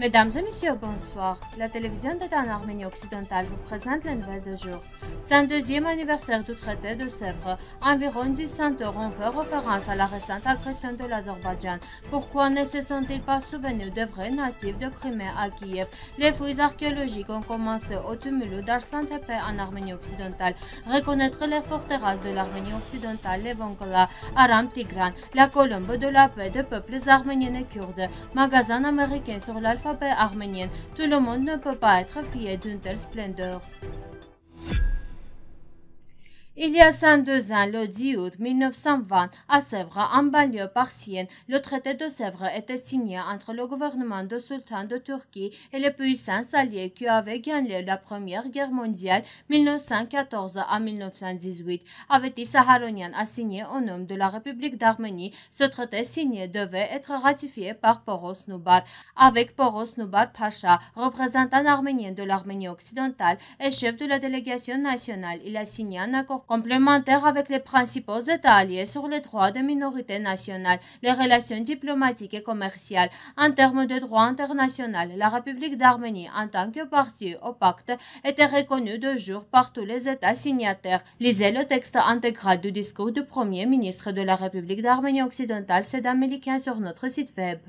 Mesdames et messieurs, bonsoir. La télévision d'État en Arménie occidentale vous présente les nouvelles de jour. un deuxième anniversaire du traité de Sèvres. Environ 100 heures ont fait référence à la récente agression de l'Azerbaïdjan. Pourquoi ne se sont-ils pas souvenus de vrais natifs de Crimée à Kiev Les fouilles archéologiques ont commencé au tumulus d'Arslan Paix en Arménie occidentale. Reconnaître les forteresses de l'Arménie occidentale, les Vongola, Aram Tigran, la colombe de la paix des peuples arméniens et kurdes, Magasin américain sur l'alpha arménienne Tout le monde ne peut pas être fier d'une telle splendeur. Il y a 102 ans, le 10 août 1920, à Sèvres, en banlieue parisienne, le traité de Sèvres était signé entre le gouvernement de sultan de Turquie et les puissances alliées qui avaient gagné la Première Guerre mondiale 1914 à 1918. avait Saharonian a signé au nom de la République d'Arménie, ce traité signé devait être ratifié par Poros Nubar. Avec Poros Nubar Pacha, représentant arménien de l'Arménie occidentale et chef de la délégation nationale, il a signé un accord complémentaire avec les principaux États alliés sur les droits des minorités nationales, les relations diplomatiques et commerciales. En termes de droit international, la République d'Arménie, en tant que partie au pacte, était reconnue de jour par tous les États signataires. Lisez le texte intégral du discours du Premier ministre de la République d'Arménie occidentale, Sédan Melikian, sur notre site web.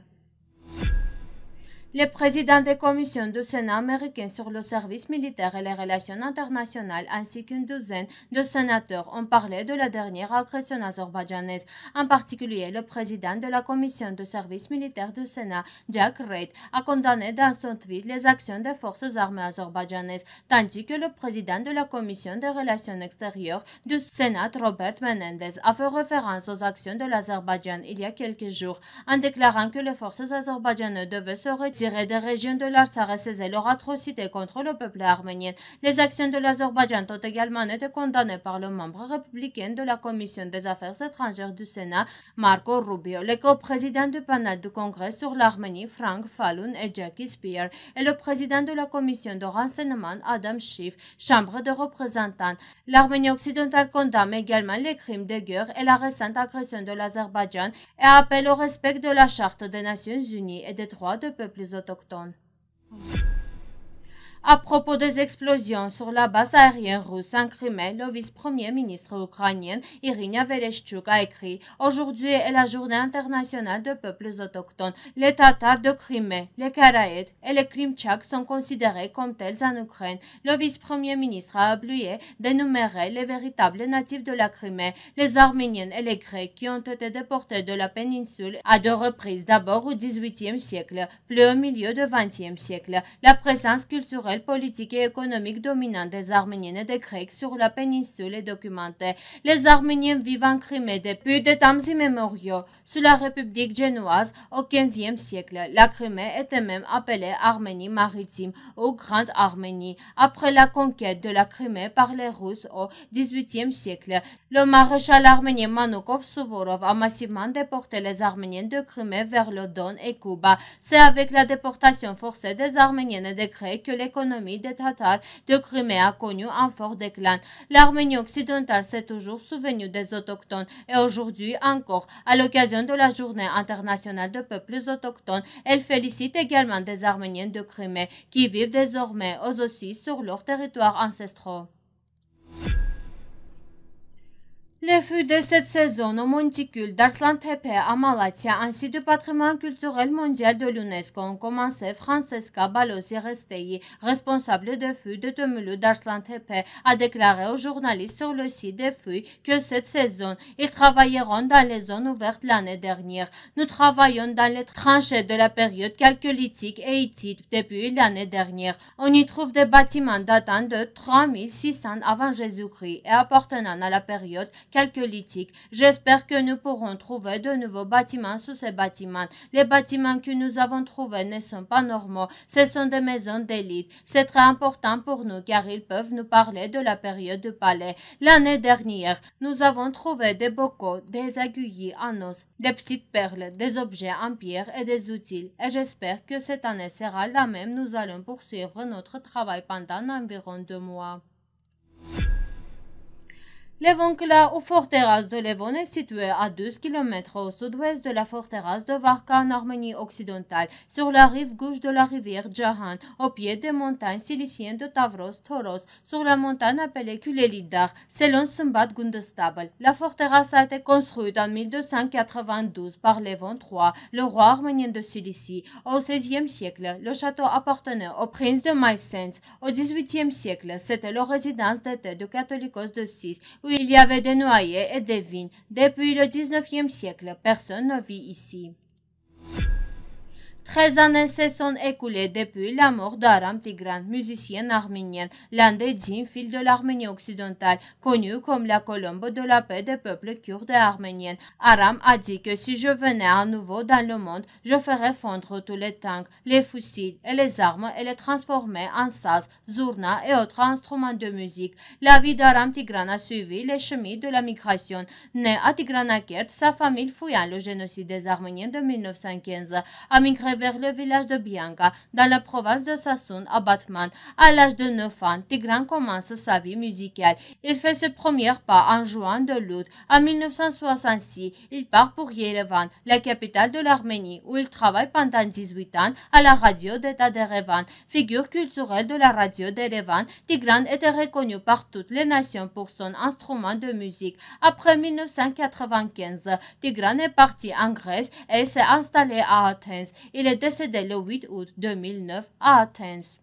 Les présidents des commissions du Sénat américain sur le service militaire et les relations internationales ainsi qu'une douzaine de sénateurs ont parlé de la dernière agression azerbaïdjanaise. En particulier, le président de la commission de service militaire du Sénat, Jack Reid, a condamné dans son tweet les actions des forces armées azerbaïdjanaises, tandis que le président de la commission des relations extérieures du Sénat, Robert Menendez, a fait référence aux actions de l'Azerbaïdjan il y a quelques jours en déclarant que les forces azerbaïdjanaises devaient se retirer des régions de l'Artsakh et leur atrocité contre le peuple arménien. Les actions de l'Azerbaïdjan ont également été condamnées par le membre républicain de la Commission des affaires étrangères du Sénat, Marco Rubio, le co-président du panel du Congrès sur l'Arménie, Frank Fallon et Jackie Spear, et le président de la Commission de renseignement, Adam Schiff, Chambre de représentants. L'Arménie occidentale condamne également les crimes de guerre et la récente agression de l'Azerbaïdjan et appelle au respect de la Charte des Nations Unies et des droits de peuples áldozatoktól. À propos des explosions sur la base aérienne russe en Crimée, le vice-premier ministre ukrainien Irina Vereshchuk a écrit Aujourd'hui est la journée internationale des peuples autochtones. Les Tatars de Crimée, les Karaïdes et les Krimtchaks sont considérés comme tels en Ukraine. Le vice-premier ministre a oublié d'énumérer les véritables natifs de la Crimée, les Arméniens et les Grecs qui ont été déportés de la péninsule à deux reprises, d'abord au XVIIIe siècle, puis au milieu du XXe siècle. La présence culturelle politique et économique dominante des Arméniennes et des Grecs sur la péninsule est documentée. Les Arméniens vivent en Crimée depuis des temps immémoriaux, sous la République génoise au XVe siècle. La Crimée était même appelée Arménie maritime ou Grande Arménie. Après la conquête de la Crimée par les Russes au XVIIIe siècle, le maréchal arménien Manoukov Souvorov a massivement déporté les Arméniens de Crimée vers le et Cuba. C'est avec la déportation forcée des Arméniennes et des Grecs que les l'économie des Tatars de Crimée a connu un fort déclin. L'Arménie occidentale s'est toujours souvenue des autochtones et aujourd'hui encore, à l'occasion de la Journée internationale des peuples autochtones, elle félicite également des Arméniens de Crimée qui vivent désormais aux aussi sur leur territoire ancestraux. de cette saison au monticule d'Arslantepe à Malatia, ainsi du patrimoine culturel mondial de l'UNESCO ont commencé Francesca Balossi Restei, responsable des fûts de Tomulu d'Arslantepe, a déclaré aux journalistes sur le site des fûts que cette saison, ils travailleront dans les zones ouvertes l'année dernière. Nous travaillons dans les tranchées de la période calcolithique et hittite depuis l'année dernière. On y trouve des bâtiments datant de 3600 avant Jésus-Christ et appartenant à la période calcolithique J'espère que nous pourrons trouver de nouveaux bâtiments sous ces bâtiments. Les bâtiments que nous avons trouvés ne sont pas normaux, ce sont des maisons d'élite. C'est très important pour nous car ils peuvent nous parler de la période du palais. L'année dernière, nous avons trouvé des bocaux, des aiguilles en os, des petites perles, des objets en pierre et des outils. Et j'espère que cette année sera la même. Nous allons poursuivre notre travail pendant environ deux mois. Levonkla ou forteresse de Levon est située à 12 km au sud-ouest de la forteresse de Varka en Arménie occidentale, sur la rive gauche de la rivière Jahan, au pied des montagnes siliciennes de Tavros Toros, sur la montagne appelée Kulelidar, selon Sembat Gundestable. La forteresse a été construite en 1292 par Levon III, le roi arménien de Cilicie. Au XVIe siècle, le château appartenait au prince de Maïsens. Au XVIIIe siècle, c'était la résidence d'été du catholicos de Cis, il y avait des noyers et des vignes. Depuis le 19e siècle, personne ne vit ici. 13 années se sont écoulées depuis la mort d'Aram Tigran, musicienne arménienne, l'un des dix fils de l'Arménie occidentale, connu comme la colombe de la paix des peuples kurdes et arméniens. Aram a dit que si je venais à nouveau dans le monde, je ferais fondre tous les tanks, les fusils et les armes et les transformer en sas, zurna et autres instruments de musique. La vie d'Aram Tigran a suivi les chemins de la migration. Né à Tigranakert, sa famille fouillant le génocide des Arméniens de 1915 a vers le village de Bianca, dans la province de Sassoon, à Batman. À l'âge de 9 ans, Tigran commence sa vie musicale. Il fait ses premiers pas en juin de l'août En 1966, il part pour Yerevan, la capitale de l'Arménie, où il travaille pendant 18 ans à la radio d'État d'Erevan. Figure culturelle de la radio d'Erevan, Tigran était reconnu par toutes les nations pour son instrument de musique. Après 1995, Tigran est parti en Grèce et s'est installé à Athènes. Il est Il est décédé le 8 août 2009 à Athens.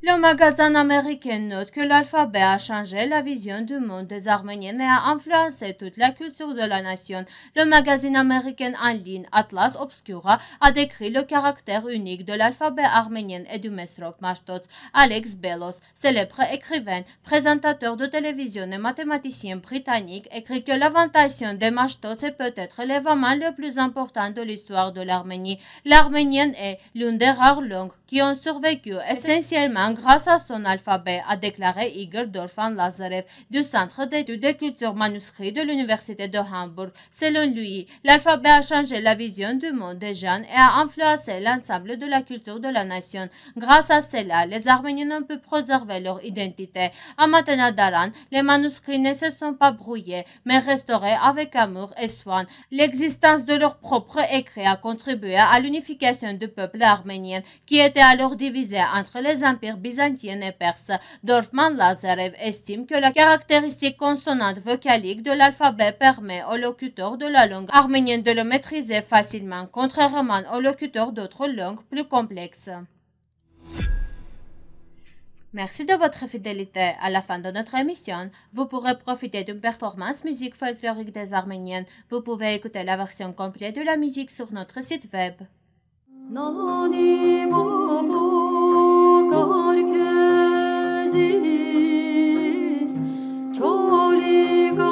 Le magazine américain note que l'alphabet a changé la vision du monde des Arméniens et a influencé toute la culture de la nation. Le magazine américain en ligne Atlas Obscura a décrit le caractère unique de l'alphabet arménien et du Mesrop Mashtots. Alex Belos, célèbre écrivain, présentateur de télévision et mathématicien britannique, écrit que l'inventation des Mashtots est peut-être l'événement le plus important de l'histoire de l'Arménie. L'arménien est l'une des rares langues qui ont survécu essentiellement grâce à son alphabet, a déclaré Igor Dorfan Lazarev du Centre d'études et cultures manuscrits de l'Université de Hambourg. Selon lui, l'alphabet a changé la vision du monde des jeunes et a influencé l'ensemble de la culture de la nation. Grâce à cela, les Arméniens ont pu préserver leur identité. À Matenadaran, les manuscrits ne se sont pas brouillés, mais restaurés avec amour et soin. L'existence de leur propre écrit a contribué à l'unification du peuple arménien, qui était alors divisé entre les empires byzantienne et perse. Dorfman Lazarev estime que la caractéristique consonante vocalique de l'alphabet permet aux locuteurs de la langue arménienne de le maîtriser facilement, contrairement aux locuteurs d'autres langues plus complexes. Merci de votre fidélité. À la fin de notre émission, vous pourrez profiter d'une performance musique folklorique des Arméniennes. Vous pouvez écouter la version complète de la musique sur notre site web. Kar köziz, çoğu